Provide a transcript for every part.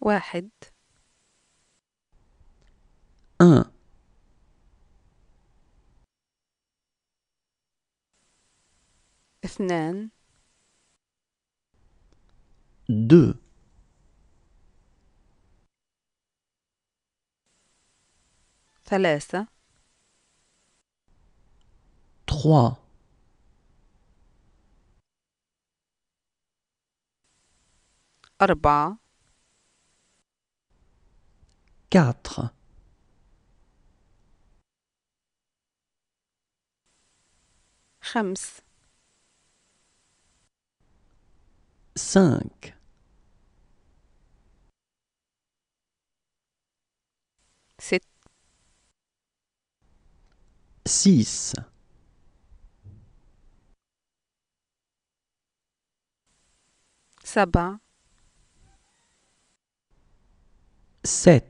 واحد أن اثنان دو ثلاثة تخوا أربعة 4 5 7 6 7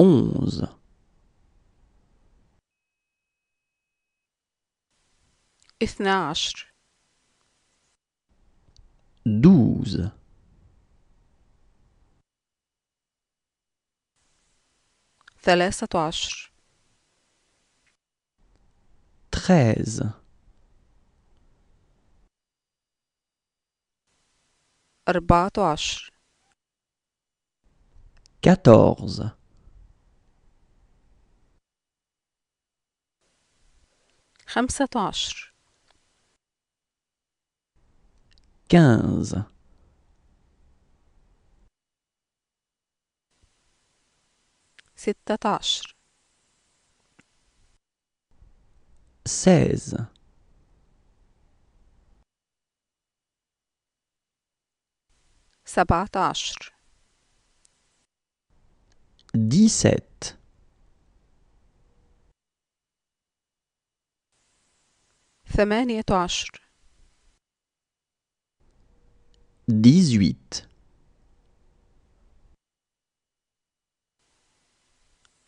onze. اثنا عشر douze, ثلاثة عشر treize, أربعة عشر quatorze خمسة عشر كانز ستة عشر سيز سبعة عشر dix-sept ثمانية عشر ديزويت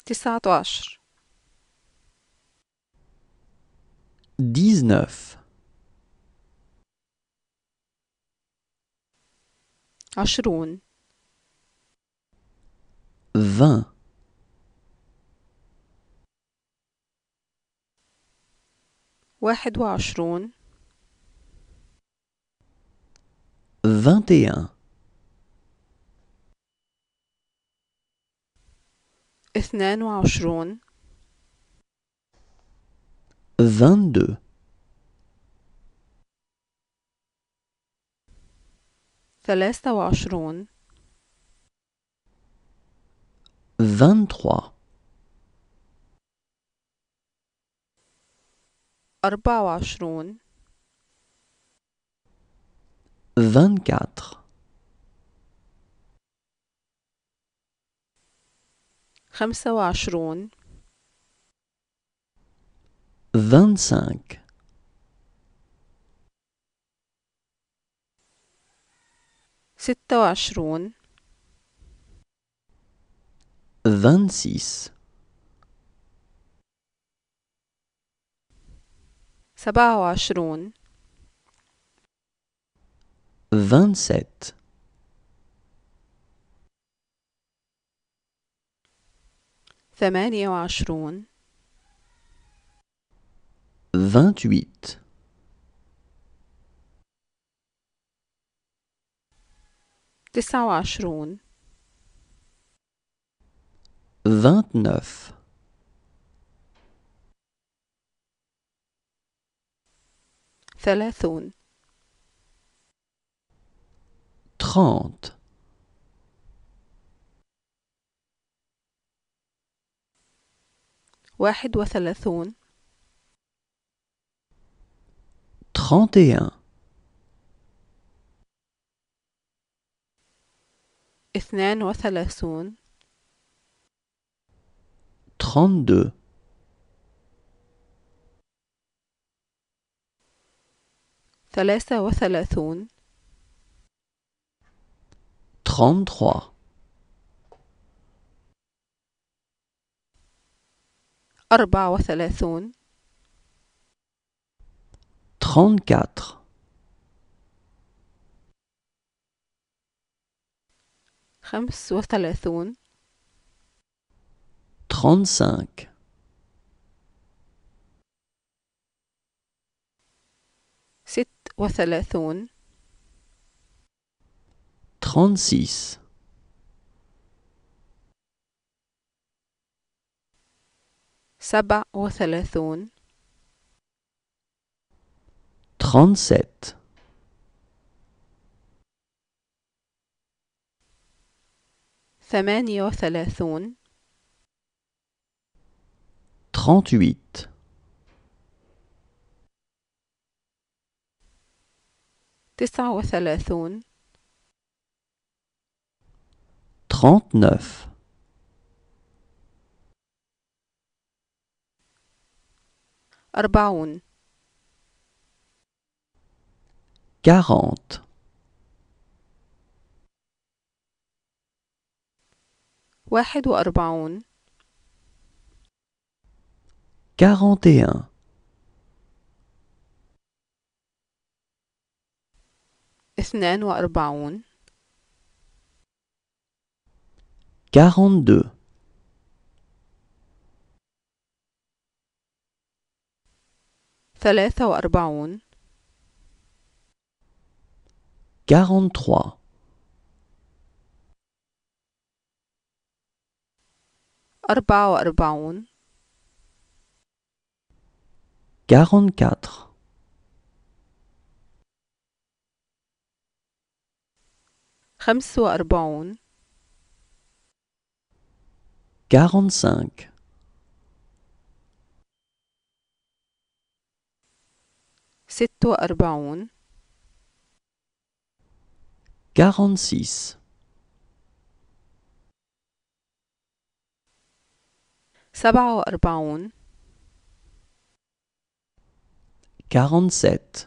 تسعة عشر ديزنوف عشرون vingt. واحد وعشرون vingt اثنان وعشرون ثلاثة وعشرون أربعة وعشرون خمسة وعشرون vingt-cinq, ستة وعشرون vingt-six, سبعة وعشرون vingt-sept ثمانية وعشرون vingt تسعة وعشرون ثلاثون trente واحد وثلاثون trente et اثنان وثلاثون trente deux ثلاثة وثلاثون 33 أربعة وثلاثون 34 خمس وثلاثون 35 وثلاثون 36 سبع وثلاثون 37 ثمانية وثلاثون 38 تسعة وثلاثون أربعون كارونت واحد وأربعون كارونت quarante-deux, ثلاثة quarante-trois, quarante-quatre, quarante-cinq quarante-six quarante-sept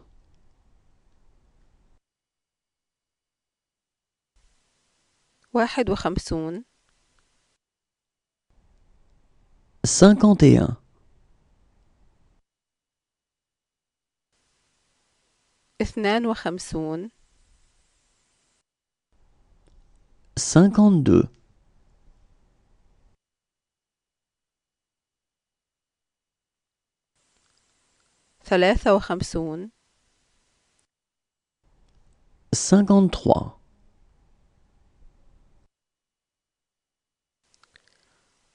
Wahid Wahamsun 51 Ethnan Wahamsun 52 Falahitha Wahamsun 53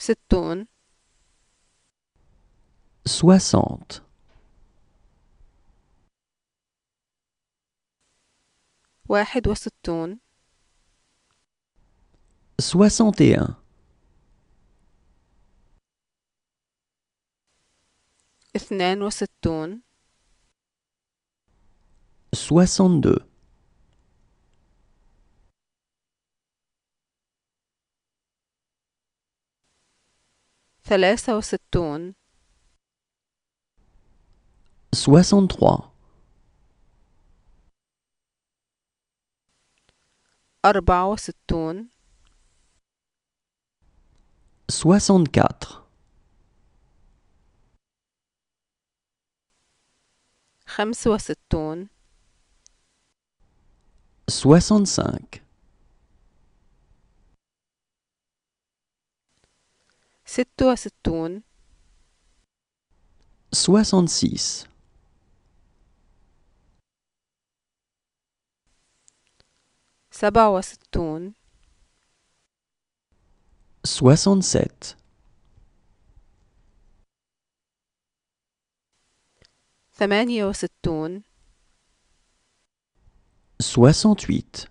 60 soixante واحد وستون soixante et un soixante deux ثلاثة وستون 63 أربعة وستون 64 خمسة وستون 65 66 67 soixante-six, soixante-sept, soixante-huit,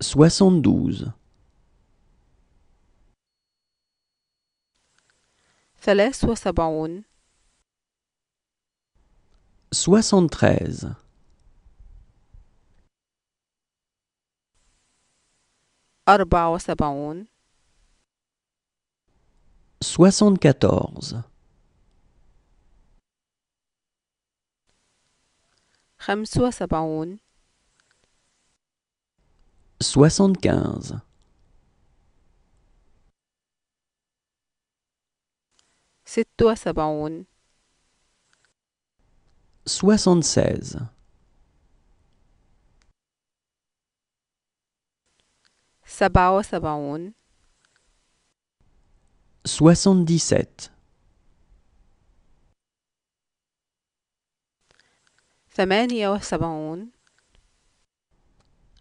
72 73 73 74 74 75 75 76 76 77 78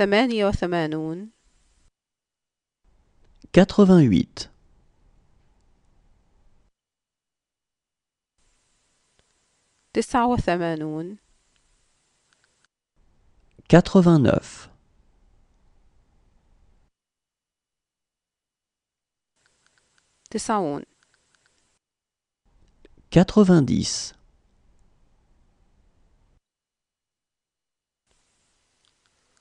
88 89 89 90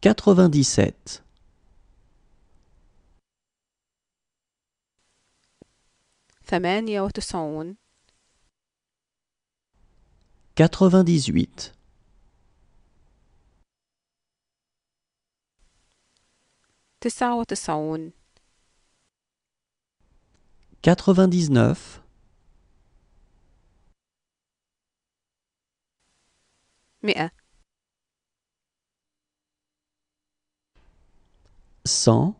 quatre-vingt-dix-sept. E quatre-vingt-dix-huit. quatre-vingt-dix-neuf. 100